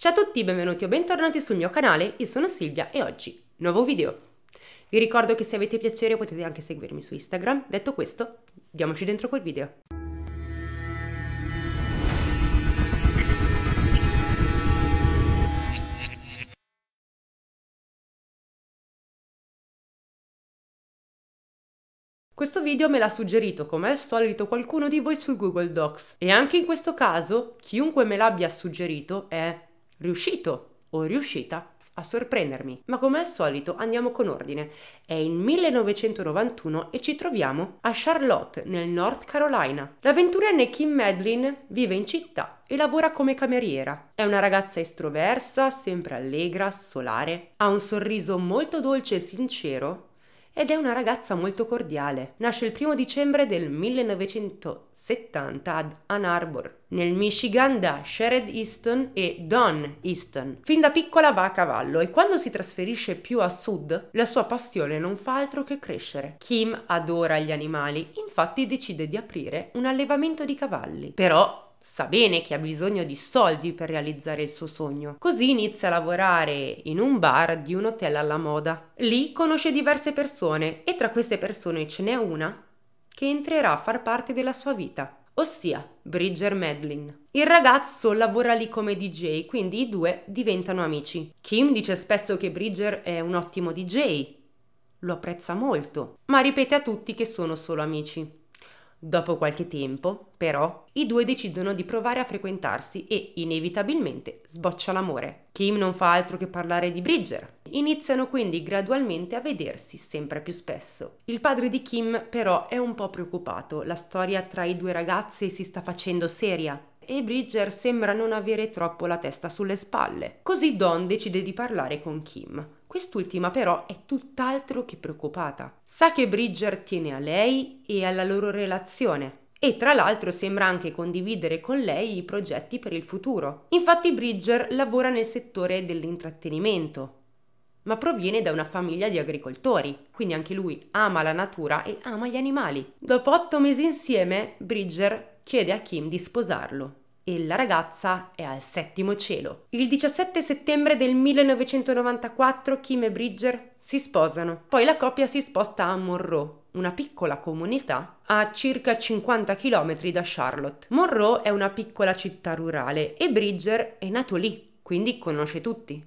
Ciao a tutti, benvenuti o bentornati sul mio canale, io sono Silvia e oggi nuovo video. Vi ricordo che se avete piacere potete anche seguirmi su Instagram, detto questo, diamoci dentro col video. Questo video me l'ha suggerito come al solito qualcuno di voi sul Google Docs e anche in questo caso chiunque me l'abbia suggerito è riuscito o riuscita a sorprendermi. Ma come al solito andiamo con ordine. È il 1991 e ci troviamo a Charlotte, nel North Carolina. L'avventurenne Kim Medlin vive in città e lavora come cameriera. È una ragazza estroversa, sempre allegra, solare, ha un sorriso molto dolce e sincero ed è una ragazza molto cordiale. Nasce il primo dicembre del 1970 ad Ann Arbor, nel Michigan da Sherrod Easton e Don Easton. Fin da piccola va a cavallo e quando si trasferisce più a sud, la sua passione non fa altro che crescere. Kim adora gli animali, infatti decide di aprire un allevamento di cavalli. Però sa bene che ha bisogno di soldi per realizzare il suo sogno. Così inizia a lavorare in un bar di un hotel alla moda. Lì conosce diverse persone e tra queste persone ce n'è una che entrerà a far parte della sua vita ossia Bridger Medlin. Il ragazzo lavora lì come DJ, quindi i due diventano amici. Kim dice spesso che Bridger è un ottimo DJ, lo apprezza molto, ma ripete a tutti che sono solo amici. Dopo qualche tempo, però, i due decidono di provare a frequentarsi e inevitabilmente sboccia l'amore. Kim non fa altro che parlare di Bridger, Iniziano quindi gradualmente a vedersi sempre più spesso. Il padre di Kim però è un po' preoccupato, la storia tra i due ragazzi si sta facendo seria e Bridger sembra non avere troppo la testa sulle spalle. Così Don decide di parlare con Kim. Quest'ultima però è tutt'altro che preoccupata. Sa che Bridger tiene a lei e alla loro relazione, e tra l'altro sembra anche condividere con lei i progetti per il futuro. Infatti Bridger lavora nel settore dell'intrattenimento, ma proviene da una famiglia di agricoltori, quindi anche lui ama la natura e ama gli animali. Dopo otto mesi insieme, Bridger chiede a Kim di sposarlo e la ragazza è al settimo cielo. Il 17 settembre del 1994 Kim e Bridger si sposano, poi la coppia si sposta a Monroe, una piccola comunità a circa 50 km da Charlotte. Monroe è una piccola città rurale e Bridger è nato lì, quindi conosce tutti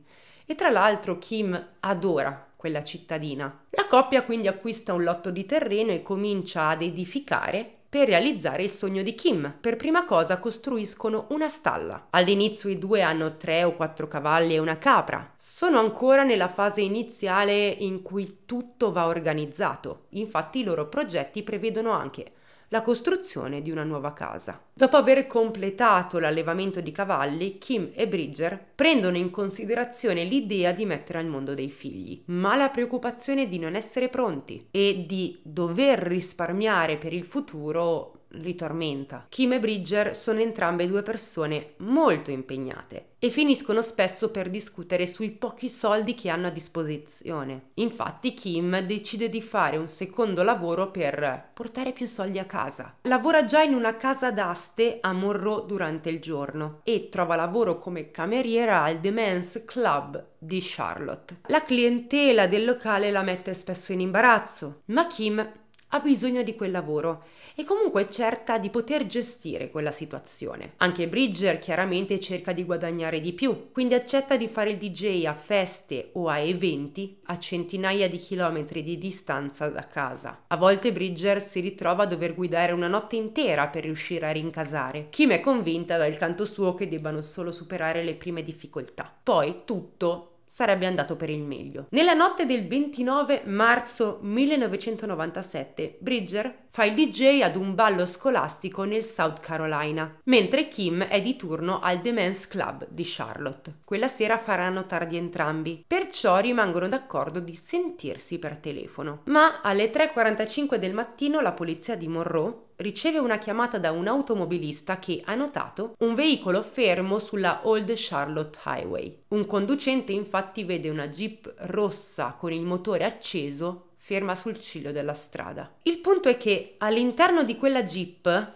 e tra l'altro Kim adora quella cittadina. La coppia quindi acquista un lotto di terreno e comincia ad edificare per realizzare il sogno di Kim. Per prima cosa costruiscono una stalla. All'inizio i due hanno tre o quattro cavalli e una capra. Sono ancora nella fase iniziale in cui tutto va organizzato. Infatti i loro progetti prevedono anche la costruzione di una nuova casa. Dopo aver completato l'allevamento di cavalli, Kim e Bridger prendono in considerazione l'idea di mettere al mondo dei figli, ma la preoccupazione di non essere pronti e di dover risparmiare per il futuro ritormenta. Kim e Bridger sono entrambe due persone molto impegnate e finiscono spesso per discutere sui pochi soldi che hanno a disposizione. Infatti Kim decide di fare un secondo lavoro per portare più soldi a casa. Lavora già in una casa d'aste a Monroe durante il giorno e trova lavoro come cameriera al The Men's Club di Charlotte. La clientela del locale la mette spesso in imbarazzo, ma Kim ha bisogno di quel lavoro e comunque è certa di poter gestire quella situazione. Anche Bridger chiaramente cerca di guadagnare di più, quindi accetta di fare il DJ a feste o a eventi a centinaia di chilometri di distanza da casa. A volte Bridger si ritrova a dover guidare una notte intera per riuscire a rincasare. Kim è convinta dal canto suo che debbano solo superare le prime difficoltà. Poi tutto sarebbe andato per il meglio. Nella notte del 29 marzo 1997, Bridger fa il DJ ad un ballo scolastico nel South Carolina, mentre Kim è di turno al The Men's Club di Charlotte. Quella sera faranno tardi entrambi, perciò rimangono d'accordo di sentirsi per telefono. Ma alle 3.45 del mattino la polizia di Monroe riceve una chiamata da un automobilista che ha notato un veicolo fermo sulla Old Charlotte Highway. Un conducente infatti vede una jeep rossa con il motore acceso ferma sul ciglio della strada. Il punto è che all'interno di quella jeep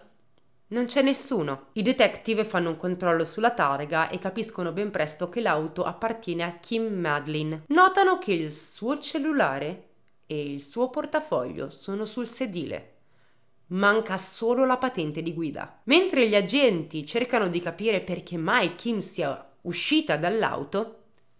non c'è nessuno. I detective fanno un controllo sulla targa e capiscono ben presto che l'auto appartiene a Kim Madlin. Notano che il suo cellulare e il suo portafoglio sono sul sedile. Manca solo la patente di guida. Mentre gli agenti cercano di capire perché mai Kim sia uscita dall'auto,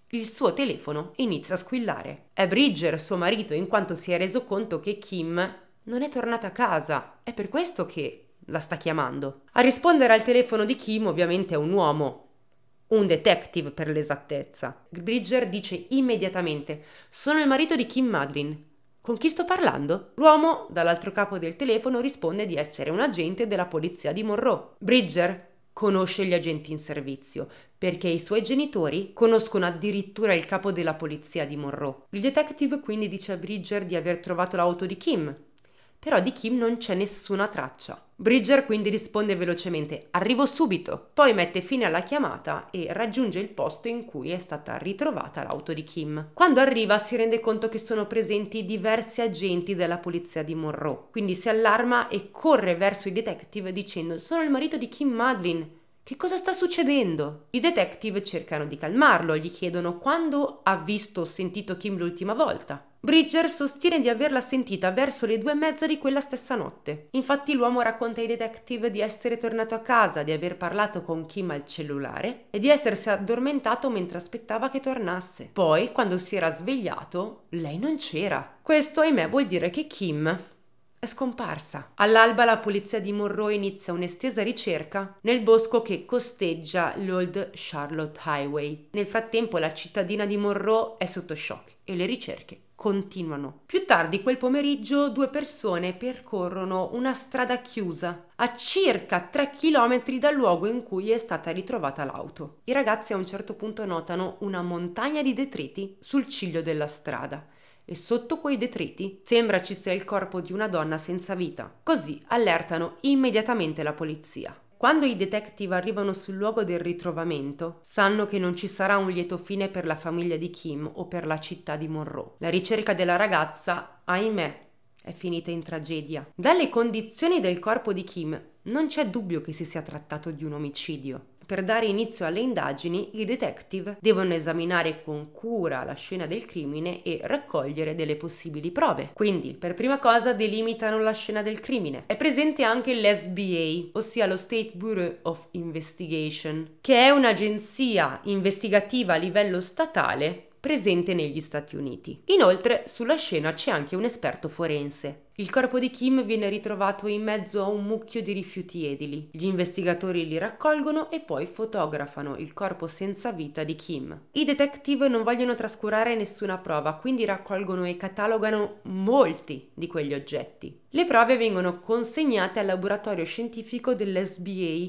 il suo telefono inizia a squillare. È Bridger, suo marito, in quanto si è reso conto che Kim non è tornata a casa. È per questo che la sta chiamando. A rispondere al telefono di Kim ovviamente è un uomo, un detective per l'esattezza. Bridger dice immediatamente: Sono il marito di Kim Madlin. Con chi sto parlando? L'uomo, dall'altro capo del telefono, risponde di essere un agente della polizia di Monroe. Bridger conosce gli agenti in servizio, perché i suoi genitori conoscono addirittura il capo della polizia di Monroe. Il detective quindi dice a Bridger di aver trovato l'auto di Kim, però di Kim non c'è nessuna traccia. Bridger quindi risponde velocemente arrivo subito, poi mette fine alla chiamata e raggiunge il posto in cui è stata ritrovata l'auto di Kim. Quando arriva si rende conto che sono presenti diversi agenti della polizia di Monroe, quindi si allarma e corre verso i detective dicendo sono il marito di Kim Madlin, che cosa sta succedendo? I detective cercano di calmarlo, gli chiedono quando ha visto o sentito Kim l'ultima volta. Bridger sostiene di averla sentita verso le due e mezza di quella stessa notte. Infatti l'uomo racconta ai detective di essere tornato a casa, di aver parlato con Kim al cellulare e di essersi addormentato mentre aspettava che tornasse. Poi, quando si era svegliato, lei non c'era. Questo, ahimè, vuol dire che Kim è scomparsa. All'alba la polizia di Monroe inizia un'estesa ricerca nel bosco che costeggia l'Old Charlotte Highway. Nel frattempo la cittadina di Monroe è sotto shock e le ricerche continuano. Più tardi quel pomeriggio due persone percorrono una strada chiusa a circa 3 km dal luogo in cui è stata ritrovata l'auto. I ragazzi a un certo punto notano una montagna di detriti sul ciglio della strada e sotto quei detriti sembra ci sia il corpo di una donna senza vita. Così allertano immediatamente la polizia. Quando i detective arrivano sul luogo del ritrovamento, sanno che non ci sarà un lieto fine per la famiglia di Kim o per la città di Monroe. La ricerca della ragazza, ahimè, è finita in tragedia. Dalle condizioni del corpo di Kim non c'è dubbio che si sia trattato di un omicidio. Per dare inizio alle indagini, i detective devono esaminare con cura la scena del crimine e raccogliere delle possibili prove. Quindi, per prima cosa, delimitano la scena del crimine. È presente anche l'SBA, ossia lo State Bureau of Investigation, che è un'agenzia investigativa a livello statale presente negli Stati Uniti. Inoltre sulla scena c'è anche un esperto forense, il corpo di Kim viene ritrovato in mezzo a un mucchio di rifiuti edili. Gli investigatori li raccolgono e poi fotografano il corpo senza vita di Kim. I detective non vogliono trascurare nessuna prova, quindi raccolgono e catalogano molti di quegli oggetti. Le prove vengono consegnate al laboratorio scientifico dell'SBA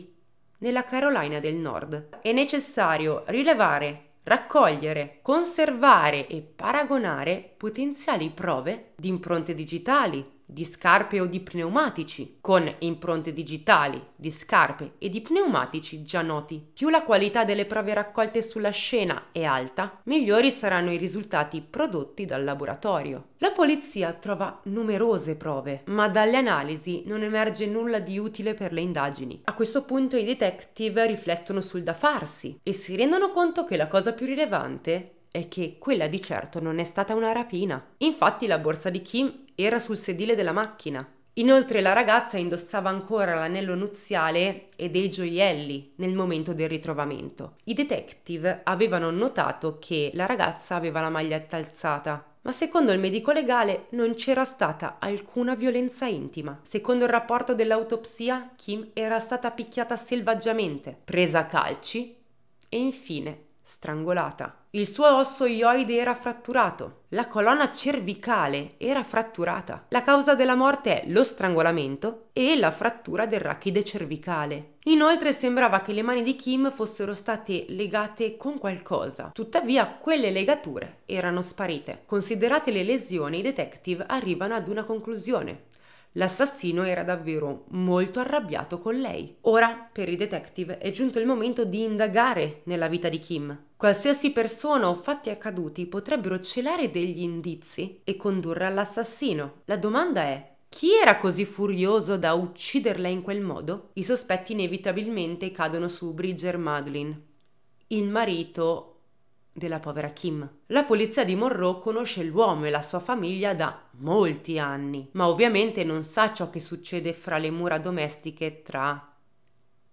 nella Carolina del Nord. È necessario rilevare raccogliere, conservare e paragonare potenziali prove di impronte digitali, di scarpe o di pneumatici, con impronte digitali di scarpe e di pneumatici già noti. Più la qualità delle prove raccolte sulla scena è alta, migliori saranno i risultati prodotti dal laboratorio. La polizia trova numerose prove, ma dalle analisi non emerge nulla di utile per le indagini. A questo punto i detective riflettono sul da farsi e si rendono conto che la cosa più rilevante è che quella di certo non è stata una rapina. Infatti la borsa di Kim era sul sedile della macchina. Inoltre la ragazza indossava ancora l'anello nuziale e dei gioielli nel momento del ritrovamento. I detective avevano notato che la ragazza aveva la maglietta alzata, ma secondo il medico legale non c'era stata alcuna violenza intima. Secondo il rapporto dell'autopsia, Kim era stata picchiata selvaggiamente, presa a calci e infine strangolata. Il suo osso ioide era fratturato. La colonna cervicale era fratturata. La causa della morte è lo strangolamento e la frattura del rachide cervicale. Inoltre sembrava che le mani di Kim fossero state legate con qualcosa. Tuttavia quelle legature erano sparite. Considerate le lesioni, i detective arrivano ad una conclusione. L'assassino era davvero molto arrabbiato con lei. Ora, per i detective, è giunto il momento di indagare nella vita di Kim. Qualsiasi persona o fatti accaduti potrebbero celare degli indizi e condurre all'assassino. La domanda è chi era così furioso da ucciderla in quel modo? I sospetti inevitabilmente cadono su Bridger Madeline, Il marito della povera Kim. La polizia di Monroe conosce l'uomo e la sua famiglia da molti anni, ma ovviamente non sa ciò che succede fra le mura domestiche tra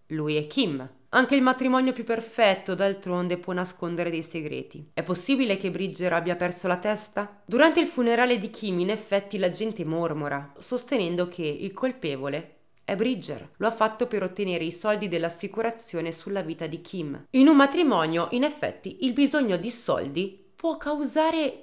lui e Kim. Anche il matrimonio più perfetto, d'altronde, può nascondere dei segreti. È possibile che Bridger abbia perso la testa? Durante il funerale di Kim, in effetti, la gente mormora, sostenendo che il colpevole è Bridger, lo ha fatto per ottenere i soldi dell'assicurazione sulla vita di Kim. In un matrimonio, in effetti, il bisogno di soldi può causare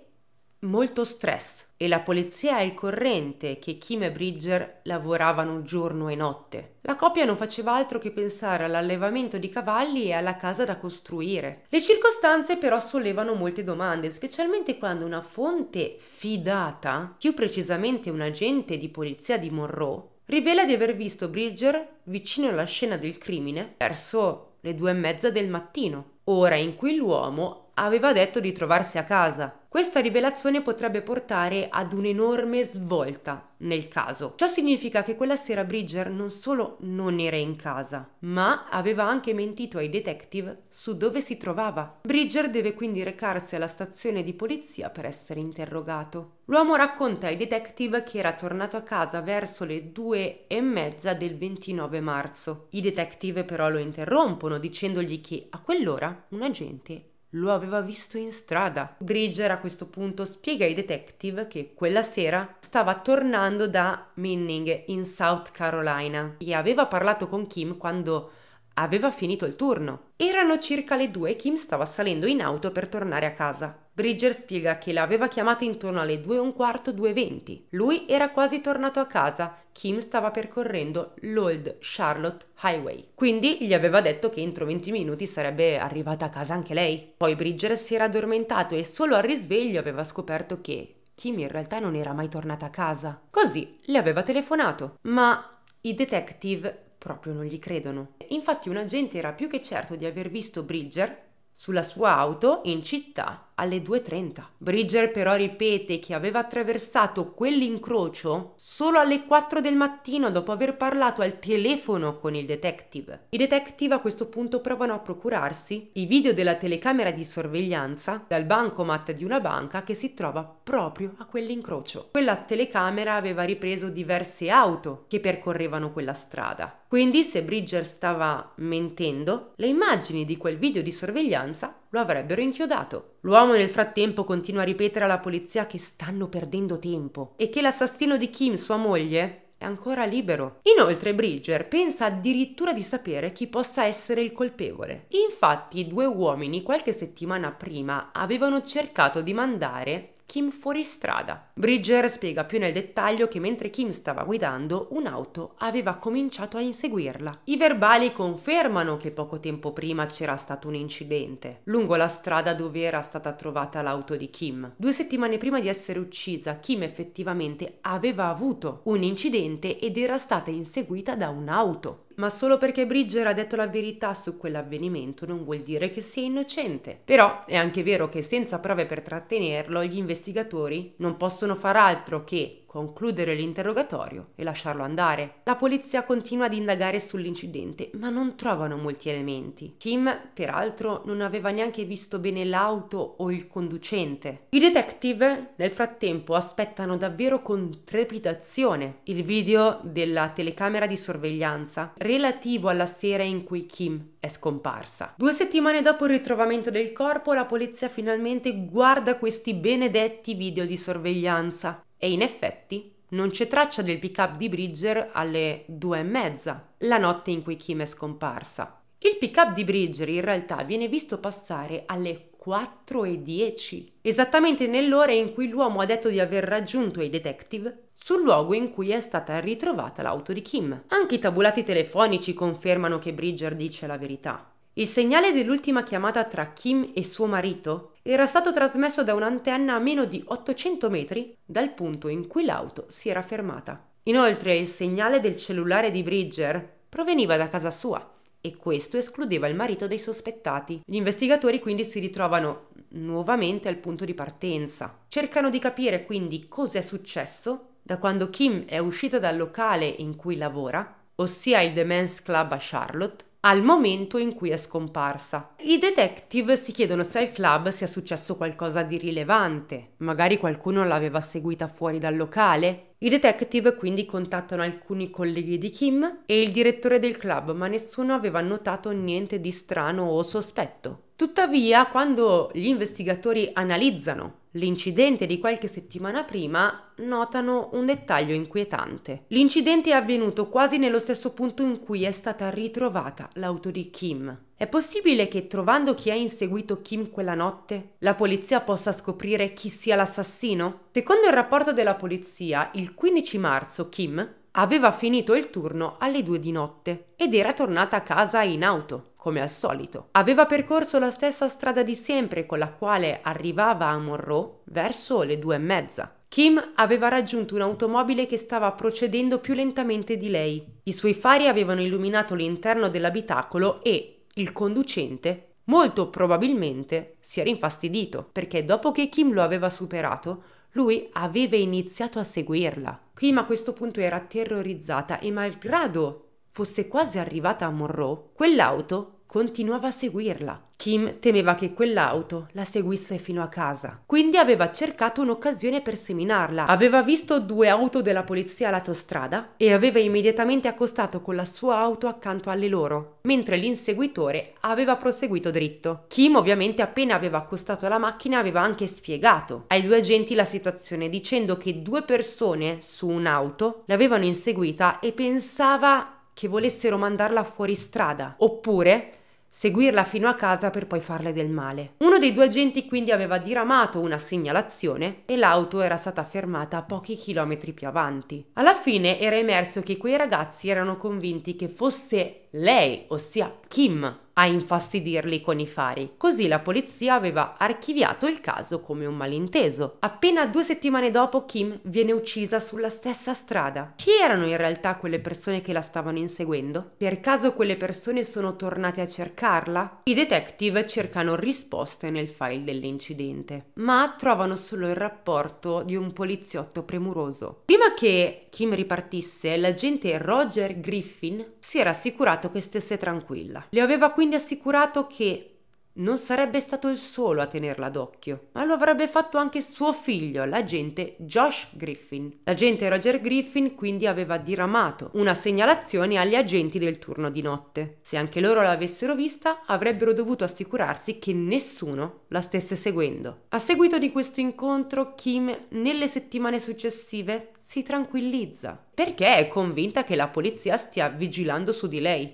molto stress e la polizia è al corrente che Kim e Bridger lavoravano giorno e notte. La coppia non faceva altro che pensare all'allevamento di cavalli e alla casa da costruire. Le circostanze però sollevano molte domande, specialmente quando una fonte fidata, più precisamente un agente di polizia di Monroe, rivela di aver visto Bridger vicino alla scena del crimine verso le due e mezza del mattino, ora in cui l'uomo aveva detto di trovarsi a casa. Questa rivelazione potrebbe portare ad un'enorme svolta nel caso. Ciò significa che quella sera Bridger non solo non era in casa, ma aveva anche mentito ai detective su dove si trovava. Bridger deve quindi recarsi alla stazione di polizia per essere interrogato. L'uomo racconta ai detective che era tornato a casa verso le due e mezza del 29 marzo. I detective però lo interrompono dicendogli che a quell'ora un agente lo aveva visto in strada. Bridger a questo punto spiega ai detective che quella sera stava tornando da Minning in South Carolina e aveva parlato con Kim quando Aveva finito il turno. Erano circa le due e Kim stava salendo in auto per tornare a casa. Bridger spiega che l'aveva chiamata intorno alle 2 e un quarto, 2.20. Lui era quasi tornato a casa. Kim stava percorrendo l'Old Charlotte Highway. Quindi gli aveva detto che entro 20 minuti sarebbe arrivata a casa anche lei. Poi Bridger si era addormentato e solo al risveglio aveva scoperto che Kim in realtà non era mai tornata a casa. Così le aveva telefonato. Ma i detective proprio non gli credono infatti un agente era più che certo di aver visto Bridger sulla sua auto in città alle 2.30. Bridger però ripete che aveva attraversato quell'incrocio solo alle 4 del mattino dopo aver parlato al telefono con il detective. I detective a questo punto provano a procurarsi i video della telecamera di sorveglianza dal bancomat di una banca che si trova proprio a quell'incrocio. Quella telecamera aveva ripreso diverse auto che percorrevano quella strada. Quindi se Bridger stava mentendo, le immagini di quel video di sorveglianza lo avrebbero inchiodato. L'uomo L'uomo nel frattempo continua a ripetere alla polizia che stanno perdendo tempo e che l'assassino di Kim, sua moglie, è ancora libero. Inoltre Bridger pensa addirittura di sapere chi possa essere il colpevole. Infatti due uomini qualche settimana prima avevano cercato di mandare Kim strada. Bridger spiega più nel dettaglio che mentre Kim stava guidando, un'auto aveva cominciato a inseguirla. I verbali confermano che poco tempo prima c'era stato un incidente, lungo la strada dove era stata trovata l'auto di Kim. Due settimane prima di essere uccisa, Kim effettivamente aveva avuto un incidente ed era stata inseguita da un'auto. Ma solo perché Bridger ha detto la verità su quell'avvenimento non vuol dire che sia innocente. Però è anche vero che senza prove per trattenerlo, gli investigatori non possono far altro che concludere l'interrogatorio e lasciarlo andare. La polizia continua ad indagare sull'incidente, ma non trovano molti elementi. Kim, peraltro, non aveva neanche visto bene l'auto o il conducente. I detective, nel frattempo, aspettano davvero con trepidazione il video della telecamera di sorveglianza relativo alla sera in cui Kim è scomparsa. Due settimane dopo il ritrovamento del corpo, la polizia finalmente guarda questi benedetti video di sorveglianza e in effetti non c'è traccia del pick-up di Bridger alle due e mezza, la notte in cui Kim è scomparsa. Il pick-up di Bridger in realtà viene visto passare alle 4 e 10, esattamente nell'ora in cui l'uomo ha detto di aver raggiunto i detective sul luogo in cui è stata ritrovata l'auto di Kim. Anche i tabulati telefonici confermano che Bridger dice la verità. Il segnale dell'ultima chiamata tra Kim e suo marito era stato trasmesso da un'antenna a meno di 800 metri dal punto in cui l'auto si era fermata. Inoltre il segnale del cellulare di Bridger proveniva da casa sua e questo escludeva il marito dei sospettati. Gli investigatori quindi si ritrovano nuovamente al punto di partenza. Cercano di capire quindi cosa è successo da quando Kim è uscita dal locale in cui lavora, ossia il The Men's Club a Charlotte, al momento in cui è scomparsa. I detective si chiedono se al club sia successo qualcosa di rilevante, magari qualcuno l'aveva seguita fuori dal locale. I detective quindi contattano alcuni colleghi di Kim e il direttore del club, ma nessuno aveva notato niente di strano o sospetto. Tuttavia, quando gli investigatori analizzano l'incidente di qualche settimana prima, notano un dettaglio inquietante. L'incidente è avvenuto quasi nello stesso punto in cui è stata ritrovata l'auto di Kim. È possibile che trovando chi ha inseguito Kim quella notte, la polizia possa scoprire chi sia l'assassino? Secondo il rapporto della polizia, il 15 marzo Kim aveva finito il turno alle 2 di notte ed era tornata a casa in auto come al solito. Aveva percorso la stessa strada di sempre con la quale arrivava a Monroe verso le due e mezza. Kim aveva raggiunto un'automobile che stava procedendo più lentamente di lei. I suoi fari avevano illuminato l'interno dell'abitacolo e il conducente Molto probabilmente si era infastidito, perché dopo che Kim lo aveva superato, lui aveva iniziato a seguirla. Kim a questo punto era terrorizzata e malgrado fosse quasi arrivata a Monroe, quell'auto continuava a seguirla. Kim temeva che quell'auto la seguisse fino a casa, quindi aveva cercato un'occasione per seminarla. Aveva visto due auto della polizia a lato strada e aveva immediatamente accostato con la sua auto accanto alle loro, mentre l'inseguitore aveva proseguito dritto. Kim ovviamente appena aveva accostato la macchina aveva anche spiegato ai due agenti la situazione dicendo che due persone su un'auto l'avevano inseguita e pensava che volessero mandarla fuori strada, oppure seguirla fino a casa per poi farle del male. Uno dei due agenti quindi aveva diramato una segnalazione e l'auto era stata fermata a pochi chilometri più avanti. Alla fine era emerso che quei ragazzi erano convinti che fosse lei, ossia Kim, a infastidirli con i fari. Così la polizia aveva archiviato il caso come un malinteso. Appena due settimane dopo Kim viene uccisa sulla stessa strada. Chi erano in realtà quelle persone che la stavano inseguendo? Per caso quelle persone sono tornate a cercarla? I detective cercano risposte nel file dell'incidente, ma trovano solo il rapporto di un poliziotto premuroso. Prima che Kim ripartisse, l'agente Roger Griffin si era assicurato spiegato che stesse tranquilla. Le aveva quindi assicurato che non sarebbe stato il solo a tenerla d'occhio, ma lo avrebbe fatto anche suo figlio, l'agente Josh Griffin. L'agente Roger Griffin quindi aveva diramato una segnalazione agli agenti del turno di notte. Se anche loro l'avessero vista, avrebbero dovuto assicurarsi che nessuno la stesse seguendo. A seguito di questo incontro, Kim nelle settimane successive si tranquillizza, perché è convinta che la polizia stia vigilando su di lei.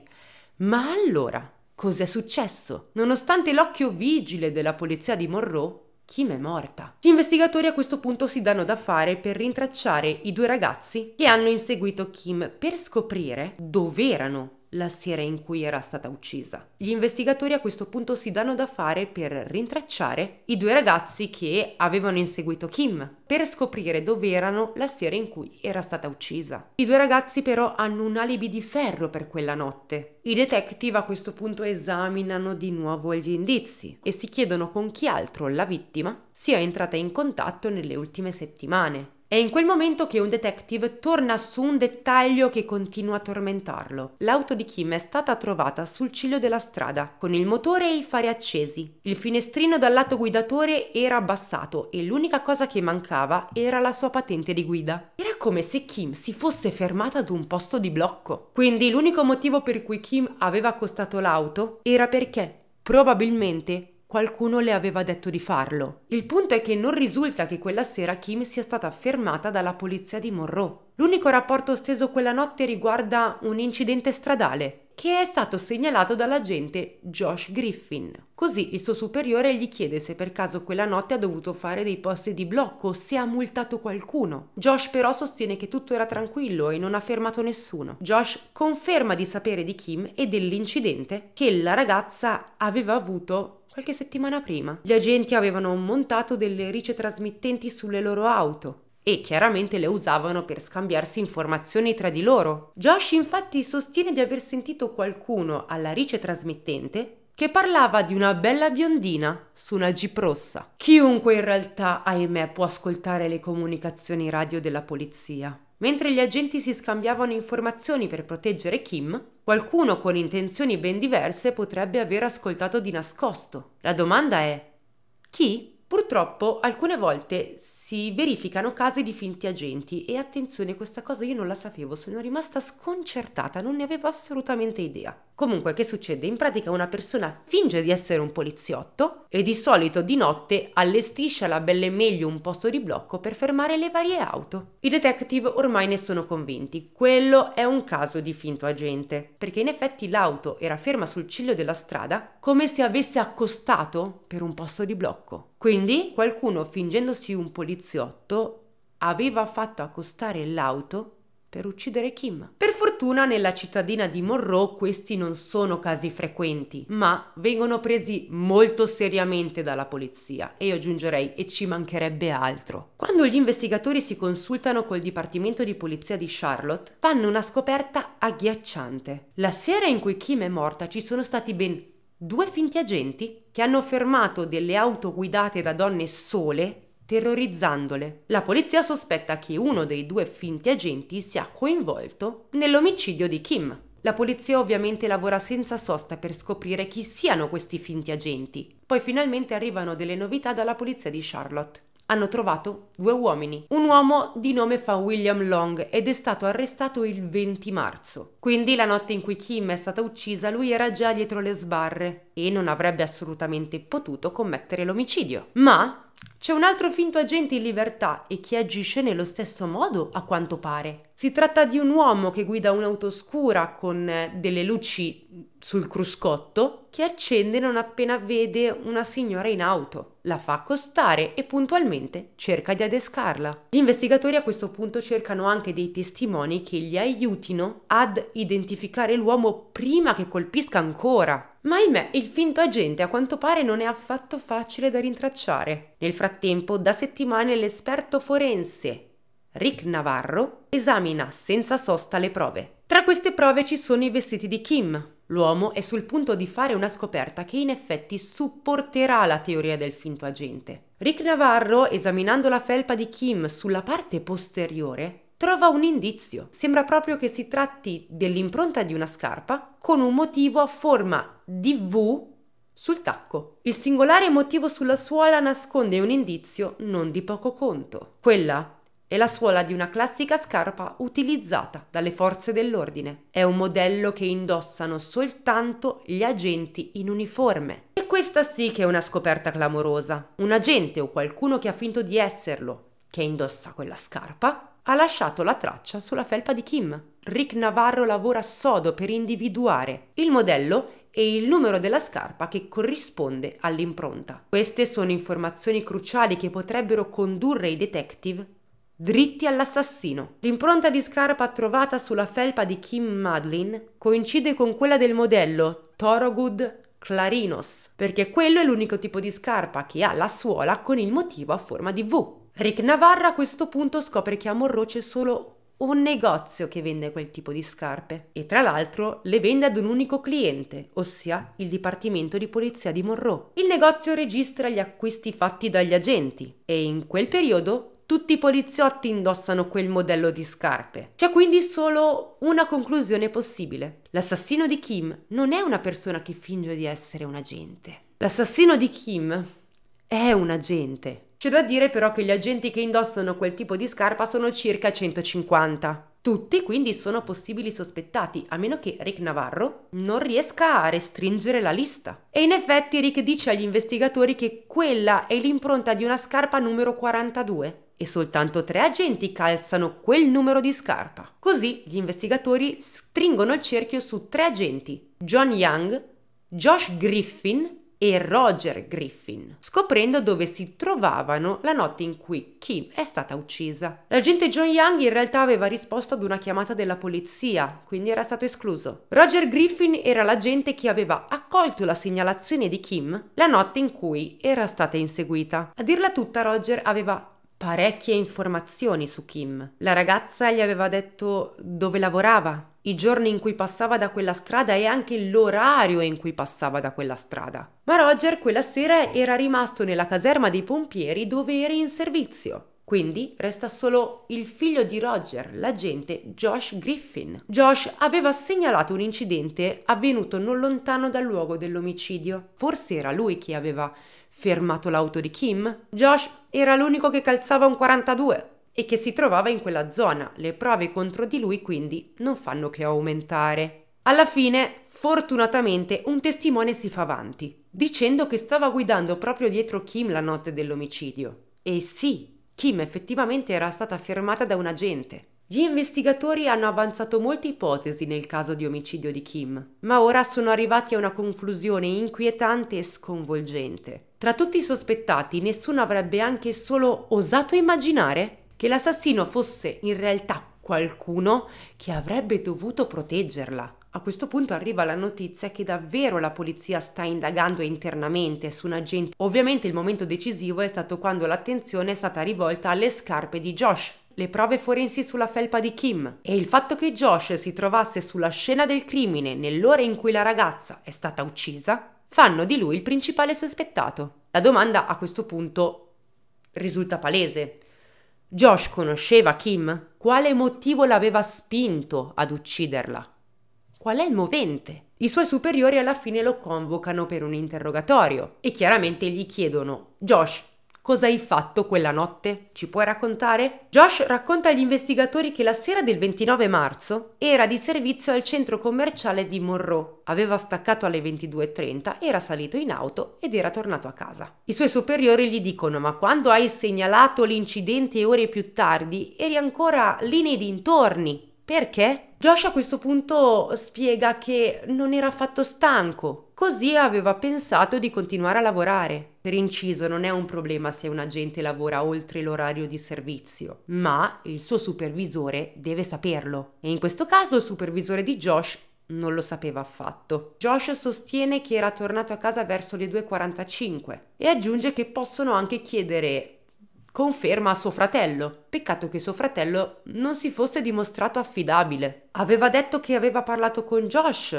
Ma allora, Cos'è successo? Nonostante l'occhio vigile della polizia di Monroe, Kim è morta. Gli investigatori a questo punto si danno da fare per rintracciare i due ragazzi che hanno inseguito Kim per scoprire dove erano la sera in cui era stata uccisa. Gli investigatori a questo punto si danno da fare per rintracciare i due ragazzi che avevano inseguito Kim, per scoprire dove erano la sera in cui era stata uccisa. I due ragazzi però hanno un alibi di ferro per quella notte. I detective a questo punto esaminano di nuovo gli indizi e si chiedono con chi altro la vittima sia entrata in contatto nelle ultime settimane. È in quel momento che un detective torna su un dettaglio che continua a tormentarlo. L'auto di Kim è stata trovata sul ciglio della strada, con il motore e i fari accesi. Il finestrino dal lato guidatore era abbassato e l'unica cosa che mancava era la sua patente di guida. Era come se Kim si fosse fermata ad un posto di blocco. Quindi l'unico motivo per cui Kim aveva accostato l'auto era perché probabilmente Qualcuno le aveva detto di farlo. Il punto è che non risulta che quella sera Kim sia stata fermata dalla polizia di Monroe. L'unico rapporto steso quella notte riguarda un incidente stradale che è stato segnalato dall'agente Josh Griffin. Così il suo superiore gli chiede se per caso quella notte ha dovuto fare dei posti di blocco o se ha multato qualcuno. Josh però sostiene che tutto era tranquillo e non ha fermato nessuno. Josh conferma di sapere di Kim e dell'incidente che la ragazza aveva avuto Qualche settimana prima, gli agenti avevano montato delle ricetrasmittenti sulle loro auto e chiaramente le usavano per scambiarsi informazioni tra di loro. Josh infatti sostiene di aver sentito qualcuno alla ricetrasmittente che parlava di una bella biondina su una jeep rossa. Chiunque in realtà, ahimè, può ascoltare le comunicazioni radio della polizia. Mentre gli agenti si scambiavano informazioni per proteggere Kim, qualcuno con intenzioni ben diverse potrebbe aver ascoltato di nascosto. La domanda è chi? Purtroppo alcune volte si verificano casi di finti agenti e attenzione, questa cosa io non la sapevo, sono rimasta sconcertata, non ne avevo assolutamente idea. Comunque, che succede? In pratica una persona finge di essere un poliziotto e di solito di notte allestisce alla belle meglio un posto di blocco per fermare le varie auto. I detective ormai ne sono convinti, quello è un caso di finto agente, perché in effetti l'auto era ferma sul ciglio della strada come se avesse accostato per un posto di blocco. Quindi qualcuno fingendosi un poliziotto aveva fatto accostare l'auto per uccidere Kim. Per fortuna nella cittadina di Monroe questi non sono casi frequenti, ma vengono presi molto seriamente dalla polizia e io aggiungerei e ci mancherebbe altro. Quando gli investigatori si consultano col Dipartimento di Polizia di Charlotte, fanno una scoperta agghiacciante. La sera in cui Kim è morta ci sono stati ben due finti agenti che hanno fermato delle auto guidate da donne sole terrorizzandole. La polizia sospetta che uno dei due finti agenti sia coinvolto nell'omicidio di Kim. La polizia ovviamente lavora senza sosta per scoprire chi siano questi finti agenti. Poi finalmente arrivano delle novità dalla polizia di Charlotte. Hanno trovato due uomini. Un uomo di nome fa William Long ed è stato arrestato il 20 marzo. Quindi la notte in cui Kim è stata uccisa lui era già dietro le sbarre e non avrebbe assolutamente potuto commettere l'omicidio. Ma c'è un altro finto agente in libertà e che agisce nello stesso modo, a quanto pare. Si tratta di un uomo che guida un'auto scura con eh, delle luci sul cruscotto che accende non appena vede una signora in auto, la fa accostare e puntualmente cerca di adescarla. Gli investigatori a questo punto cercano anche dei testimoni che gli aiutino ad identificare l'uomo prima che colpisca ancora. Ma ahimè, il finto agente a quanto pare non è affatto facile da rintracciare. Nel frattempo, da settimane l'esperto forense Rick Navarro esamina senza sosta le prove. Tra queste prove ci sono i vestiti di Kim, L'uomo è sul punto di fare una scoperta che in effetti supporterà la teoria del finto agente. Rick Navarro, esaminando la felpa di Kim sulla parte posteriore, trova un indizio. Sembra proprio che si tratti dell'impronta di una scarpa con un motivo a forma di V sul tacco. Il singolare motivo sulla suola nasconde un indizio non di poco conto. Quella è la suola di una classica scarpa utilizzata dalle forze dell'ordine. È un modello che indossano soltanto gli agenti in uniforme. E questa sì che è una scoperta clamorosa. Un agente o qualcuno che ha finto di esserlo, che indossa quella scarpa, ha lasciato la traccia sulla felpa di Kim. Rick Navarro lavora sodo per individuare il modello e il numero della scarpa che corrisponde all'impronta. Queste sono informazioni cruciali che potrebbero condurre i detective Dritti all'assassino. L'impronta di scarpa trovata sulla felpa di Kim Madlin coincide con quella del modello Thorogood Clarinos, perché quello è l'unico tipo di scarpa che ha la suola con il motivo a forma di V. Rick Navarra a questo punto scopre che a Monroe c'è solo un negozio che vende quel tipo di scarpe e tra l'altro le vende ad un unico cliente, ossia il Dipartimento di Polizia di Monroe. Il negozio registra gli acquisti fatti dagli agenti e in quel periodo tutti i poliziotti indossano quel modello di scarpe. C'è quindi solo una conclusione possibile. L'assassino di Kim non è una persona che finge di essere un agente. L'assassino di Kim è un agente. C'è da dire però che gli agenti che indossano quel tipo di scarpa sono circa 150. Tutti quindi sono possibili sospettati, a meno che Rick Navarro non riesca a restringere la lista. E in effetti Rick dice agli investigatori che quella è l'impronta di una scarpa numero 42, e soltanto tre agenti calzano quel numero di scarpa. Così gli investigatori stringono il cerchio su tre agenti, John Young, Josh Griffin e Roger Griffin, scoprendo dove si trovavano la notte in cui Kim è stata uccisa. L'agente John Young in realtà aveva risposto ad una chiamata della polizia, quindi era stato escluso. Roger Griffin era l'agente che aveva accolto la segnalazione di Kim la notte in cui era stata inseguita. A dirla tutta, Roger aveva parecchie informazioni su Kim. La ragazza gli aveva detto dove lavorava, i giorni in cui passava da quella strada e anche l'orario in cui passava da quella strada. Ma Roger quella sera era rimasto nella caserma dei pompieri dove era in servizio. Quindi resta solo il figlio di Roger, l'agente Josh Griffin. Josh aveva segnalato un incidente avvenuto non lontano dal luogo dell'omicidio. Forse era lui che aveva Fermato l'auto di Kim, Josh era l'unico che calzava un 42 e che si trovava in quella zona. Le prove contro di lui quindi non fanno che aumentare. Alla fine, fortunatamente, un testimone si fa avanti, dicendo che stava guidando proprio dietro Kim la notte dell'omicidio. E sì, Kim effettivamente era stata fermata da un agente. Gli investigatori hanno avanzato molte ipotesi nel caso di omicidio di Kim, ma ora sono arrivati a una conclusione inquietante e sconvolgente. Tra tutti i sospettati nessuno avrebbe anche solo osato immaginare che l'assassino fosse in realtà qualcuno che avrebbe dovuto proteggerla. A questo punto arriva la notizia che davvero la polizia sta indagando internamente su un agente. Ovviamente il momento decisivo è stato quando l'attenzione è stata rivolta alle scarpe di Josh, le prove forensi sulla felpa di Kim e il fatto che Josh si trovasse sulla scena del crimine nell'ora in cui la ragazza è stata uccisa fanno di lui il principale sospettato. La domanda a questo punto risulta palese. Josh conosceva Kim? Quale motivo l'aveva spinto ad ucciderla? Qual è il movente? I suoi superiori alla fine lo convocano per un interrogatorio e chiaramente gli chiedono Josh, Cosa hai fatto quella notte? Ci puoi raccontare? Josh racconta agli investigatori che la sera del 29 marzo era di servizio al centro commerciale di Monroe. Aveva staccato alle 22.30, era salito in auto ed era tornato a casa. I suoi superiori gli dicono ma quando hai segnalato l'incidente ore più tardi eri ancora lì nei dintorni. Perché? Josh a questo punto spiega che non era affatto stanco, così aveva pensato di continuare a lavorare. Per inciso non è un problema se un agente lavora oltre l'orario di servizio, ma il suo supervisore deve saperlo. E in questo caso il supervisore di Josh non lo sapeva affatto. Josh sostiene che era tornato a casa verso le 2.45 e aggiunge che possono anche chiedere conferma a suo fratello. Peccato che suo fratello non si fosse dimostrato affidabile. Aveva detto che aveva parlato con Josh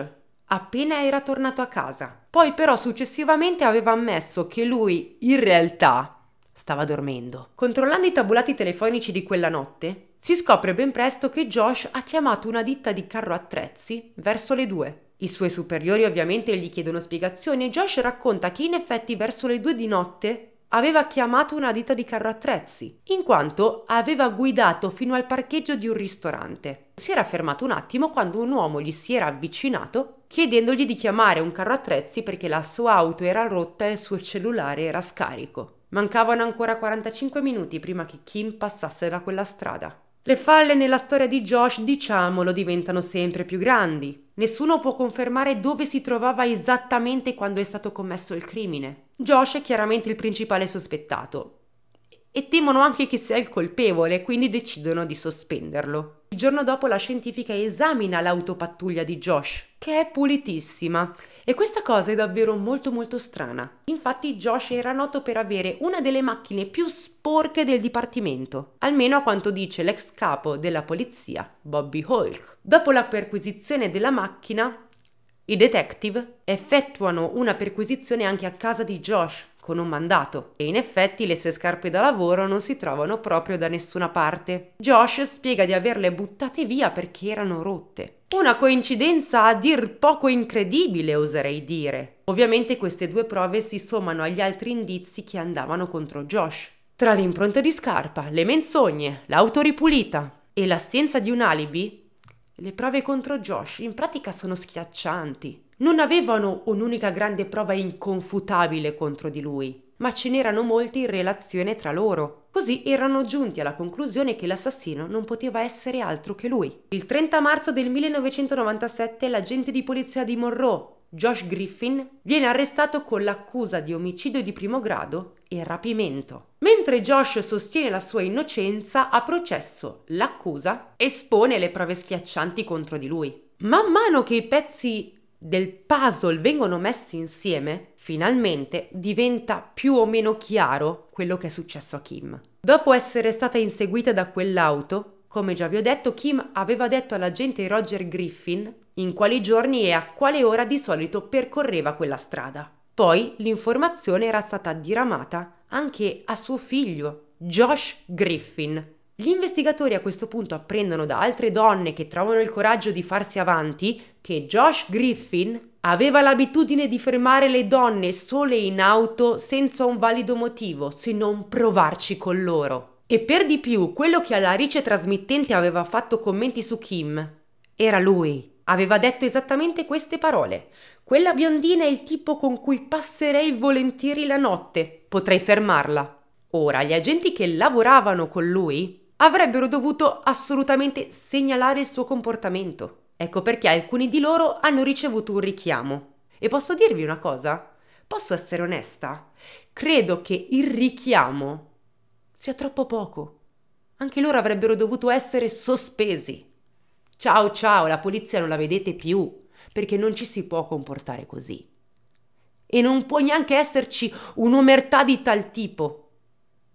appena era tornato a casa. Poi però successivamente aveva ammesso che lui in realtà stava dormendo. Controllando i tabulati telefonici di quella notte, si scopre ben presto che Josh ha chiamato una ditta di carro attrezzi verso le due. I suoi superiori ovviamente gli chiedono spiegazioni e Josh racconta che in effetti verso le due di notte aveva chiamato una ditta di carro attrezzi, in quanto aveva guidato fino al parcheggio di un ristorante. Si era fermato un attimo quando un uomo gli si era avvicinato chiedendogli di chiamare un carro attrezzi perché la sua auto era rotta e il suo cellulare era scarico. Mancavano ancora 45 minuti prima che Kim passasse da quella strada. Le falle nella storia di Josh, diciamolo, diventano sempre più grandi. Nessuno può confermare dove si trovava esattamente quando è stato commesso il crimine. Josh è chiaramente il principale sospettato e temono anche che sia il colpevole, quindi decidono di sospenderlo. Il giorno dopo la scientifica esamina l'autopattuglia di Josh, che è pulitissima, e questa cosa è davvero molto molto strana. Infatti Josh era noto per avere una delle macchine più sporche del dipartimento, almeno a quanto dice l'ex capo della polizia, Bobby Hulk. Dopo la perquisizione della macchina, i detective effettuano una perquisizione anche a casa di Josh con un mandato e in effetti le sue scarpe da lavoro non si trovano proprio da nessuna parte. Josh spiega di averle buttate via perché erano rotte. Una coincidenza a dir poco incredibile, oserei dire. Ovviamente queste due prove si sommano agli altri indizi che andavano contro Josh. Tra le impronte di scarpa, le menzogne, l'auto ripulita e l'assenza di un alibi, le prove contro Josh in pratica sono schiaccianti. Non avevano un'unica grande prova inconfutabile contro di lui, ma ce n'erano molte in relazione tra loro. Così erano giunti alla conclusione che l'assassino non poteva essere altro che lui. Il 30 marzo del 1997 l'agente di polizia di Monroe, Josh Griffin, viene arrestato con l'accusa di omicidio di primo grado e rapimento. Mentre Josh sostiene la sua innocenza, a processo l'accusa espone le prove schiaccianti contro di lui. Man mano che i pezzi del puzzle vengono messi insieme, finalmente diventa più o meno chiaro quello che è successo a Kim. Dopo essere stata inseguita da quell'auto, come già vi ho detto, Kim aveva detto all'agente Roger Griffin in quali giorni e a quale ora di solito percorreva quella strada. Poi l'informazione era stata diramata anche a suo figlio, Josh Griffin. Gli investigatori a questo punto apprendono da altre donne che trovano il coraggio di farsi avanti che Josh Griffin aveva l'abitudine di fermare le donne sole in auto senza un valido motivo se non provarci con loro. E per di più, quello che alla rice trasmittente aveva fatto commenti su Kim era lui. Aveva detto esattamente queste parole. Quella biondina è il tipo con cui passerei volentieri la notte. Potrei fermarla. Ora, gli agenti che lavoravano con lui avrebbero dovuto assolutamente segnalare il suo comportamento. Ecco perché alcuni di loro hanno ricevuto un richiamo. E posso dirvi una cosa? Posso essere onesta? Credo che il richiamo sia troppo poco. Anche loro avrebbero dovuto essere sospesi. Ciao ciao, la polizia non la vedete più perché non ci si può comportare così. E non può neanche esserci un'omertà di tal tipo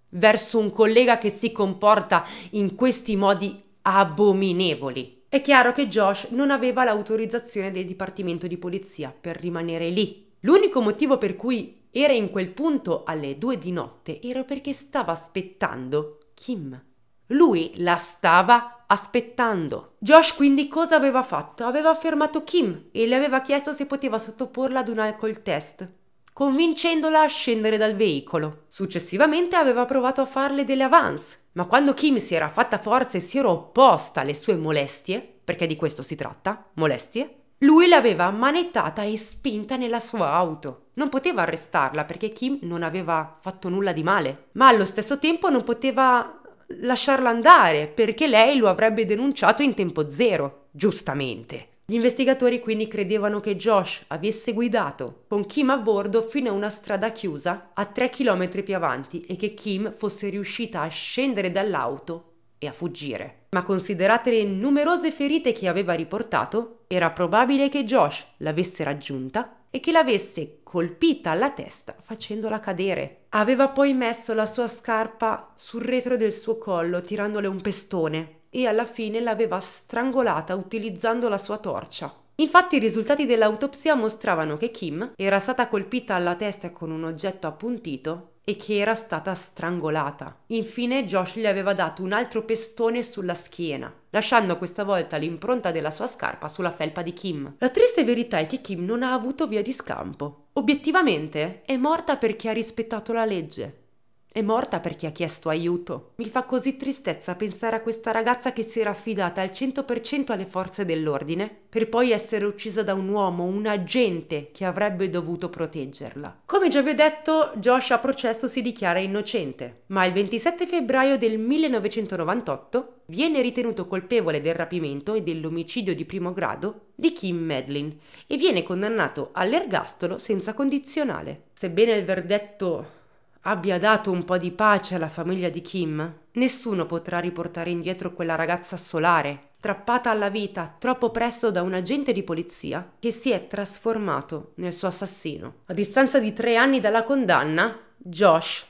verso un collega che si comporta in questi modi abominevoli. È chiaro che Josh non aveva l'autorizzazione del Dipartimento di Polizia per rimanere lì. L'unico motivo per cui era in quel punto alle due di notte era perché stava aspettando Kim. Lui la stava aspettando. Josh quindi cosa aveva fatto? Aveva fermato Kim e le aveva chiesto se poteva sottoporla ad un alcol test convincendola a scendere dal veicolo. Successivamente aveva provato a farle delle avance, ma quando Kim si era fatta forza e si era opposta alle sue molestie, perché di questo si tratta, molestie, lui l'aveva manettata e spinta nella sua auto. Non poteva arrestarla perché Kim non aveva fatto nulla di male, ma allo stesso tempo non poteva lasciarla andare perché lei lo avrebbe denunciato in tempo zero, giustamente. Gli investigatori quindi credevano che Josh avesse guidato con Kim a bordo fino a una strada chiusa a 3 km più avanti e che Kim fosse riuscita a scendere dall'auto e a fuggire. Ma considerate le numerose ferite che aveva riportato, era probabile che Josh l'avesse raggiunta e che l'avesse colpita alla testa facendola cadere. Aveva poi messo la sua scarpa sul retro del suo collo tirandole un pestone e alla fine l'aveva strangolata utilizzando la sua torcia. Infatti i risultati dell'autopsia mostravano che Kim era stata colpita alla testa con un oggetto appuntito e che era stata strangolata. Infine Josh gli aveva dato un altro pestone sulla schiena, lasciando questa volta l'impronta della sua scarpa sulla felpa di Kim. La triste verità è che Kim non ha avuto via di scampo. Obiettivamente è morta perché ha rispettato la legge, è morta perché ha chiesto aiuto. Mi fa così tristezza pensare a questa ragazza che si era affidata al 100% alle forze dell'ordine, per poi essere uccisa da un uomo, un agente che avrebbe dovuto proteggerla. Come già vi ho detto, Josh a processo si dichiara innocente, ma il 27 febbraio del 1998 viene ritenuto colpevole del rapimento e dell'omicidio di primo grado di Kim Medlin e viene condannato all'ergastolo senza condizionale. Sebbene il verdetto abbia dato un po' di pace alla famiglia di Kim, nessuno potrà riportare indietro quella ragazza solare, strappata alla vita troppo presto da un agente di polizia che si è trasformato nel suo assassino. A distanza di tre anni dalla condanna, Josh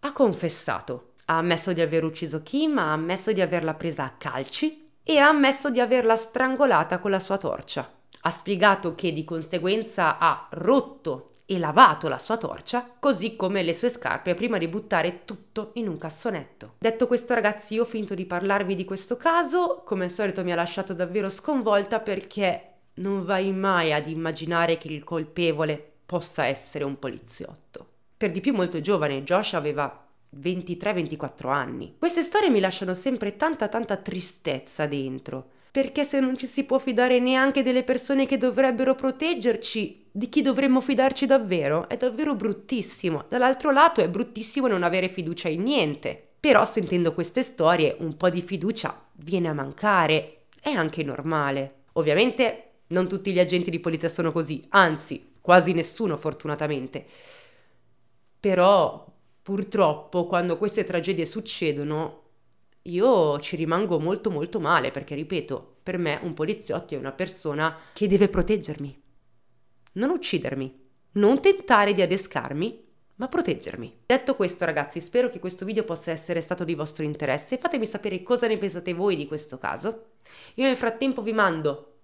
ha confessato, ha ammesso di aver ucciso Kim, ha ammesso di averla presa a calci e ha ammesso di averla strangolata con la sua torcia. Ha spiegato che di conseguenza ha rotto e lavato la sua torcia, così come le sue scarpe, prima di buttare tutto in un cassonetto. Detto questo ragazzi, io ho finito di parlarvi di questo caso, come al solito mi ha lasciato davvero sconvolta perché non vai mai ad immaginare che il colpevole possa essere un poliziotto. Per di più molto giovane, Josh aveva 23-24 anni. Queste storie mi lasciano sempre tanta tanta tristezza dentro perché se non ci si può fidare neanche delle persone che dovrebbero proteggerci, di chi dovremmo fidarci davvero? È davvero bruttissimo. Dall'altro lato è bruttissimo non avere fiducia in niente. Però sentendo queste storie un po' di fiducia viene a mancare. È anche normale. Ovviamente non tutti gli agenti di polizia sono così, anzi, quasi nessuno fortunatamente. Però purtroppo quando queste tragedie succedono io ci rimango molto molto male perché, ripeto, per me un poliziotto è una persona che deve proteggermi, non uccidermi, non tentare di adescarmi, ma proteggermi. Detto questo ragazzi, spero che questo video possa essere stato di vostro interesse, fatemi sapere cosa ne pensate voi di questo caso. Io nel frattempo vi mando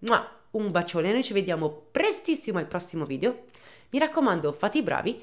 un bacione, noi ci vediamo prestissimo al prossimo video. Mi raccomando, fate i bravi,